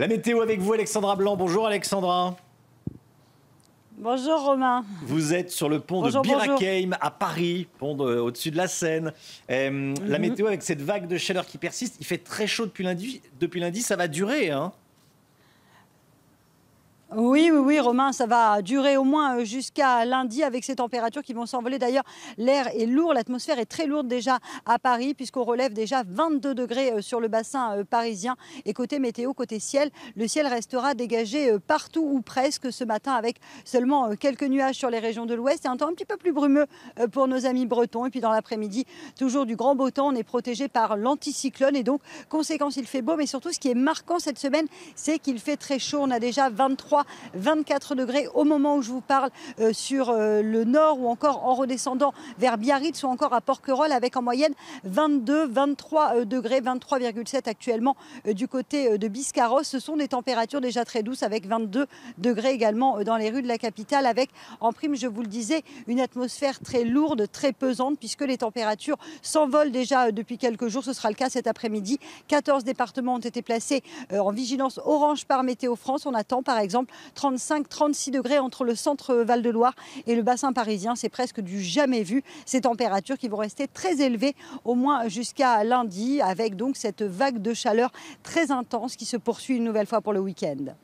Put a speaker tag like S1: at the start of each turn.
S1: La météo avec vous, Alexandra Blanc. Bonjour Alexandra.
S2: Bonjour Romain.
S1: Vous êtes sur le pont de Birakeim à Paris, pont au-dessus de la Seine. Euh, la mhm. météo avec cette vague de chaleur qui persiste, il fait très chaud depuis lundi. Depuis lundi, ça va durer. Hein
S2: oui, oui, oui, Romain, ça va durer au moins euh, jusqu'à lundi avec ces températures qui vont s'envoler. D'ailleurs, l'air est lourd, l'atmosphère est très lourde déjà à Paris, puisqu'on relève déjà 22 degrés euh, sur le bassin euh, parisien. Et côté météo, côté ciel, le ciel restera dégagé partout ou presque ce matin avec seulement quelques nuages sur les régions de l'ouest et un temps un petit peu plus brumeux pour nos amis bretons. Et puis dans l'après-midi, toujours du grand beau temps. On est protégé par l'anticyclone et donc, conséquence, il fait beau. Mais surtout, ce qui est marquant cette semaine, c'est qu'il fait très chaud. On a déjà 23 24 degrés au moment où je vous parle euh, sur euh, le nord ou encore en redescendant vers Biarritz ou encore à Porquerolles avec en moyenne 22, 23 euh, degrés, 23,7 actuellement du côté de Biscarrosse. Ce sont des températures déjà très douces avec 22 degrés également dans les rues de la capitale avec en prime, je vous le disais, une atmosphère très lourde, très pesante puisque les températures s'envolent déjà depuis quelques jours. Ce sera le cas cet après-midi. 14 départements ont été placés en vigilance orange par Météo France. On attend par exemple 35-36 degrés entre le centre Val-de-Loire et le bassin parisien. C'est presque du jamais vu. Ces températures qui vont rester très élevées au moins jusqu'à lundi avec donc cette vague de chaleur très intense qui se poursuit une nouvelle fois pour le week-end.